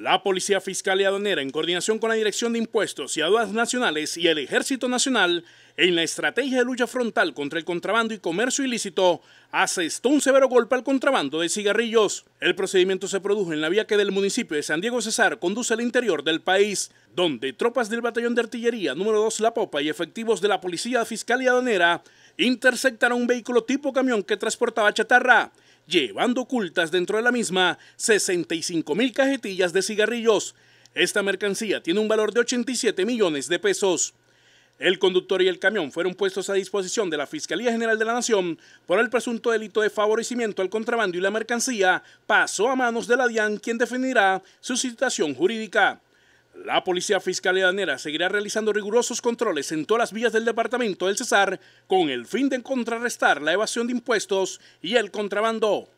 La Policía Fiscal y Aduanera, en coordinación con la Dirección de Impuestos y Aduanas Nacionales y el Ejército Nacional, en la estrategia de lucha frontal contra el contrabando y comercio ilícito, asestó un severo golpe al contrabando de cigarrillos. El procedimiento se produjo en la vía que del municipio de San Diego Cesar conduce al interior del país, donde tropas del Batallón de Artillería número 2 La Popa y efectivos de la Policía Fiscal y Aduanera interceptaron un vehículo tipo camión que transportaba chatarra llevando ocultas dentro de la misma 65 mil cajetillas de cigarrillos. Esta mercancía tiene un valor de 87 millones de pesos. El conductor y el camión fueron puestos a disposición de la Fiscalía General de la Nación por el presunto delito de favorecimiento al contrabando y la mercancía pasó a manos de la DIAN, quien definirá su situación jurídica. La Policía Fiscal de seguirá realizando rigurosos controles en todas las vías del departamento del Cesar con el fin de contrarrestar la evasión de impuestos y el contrabando.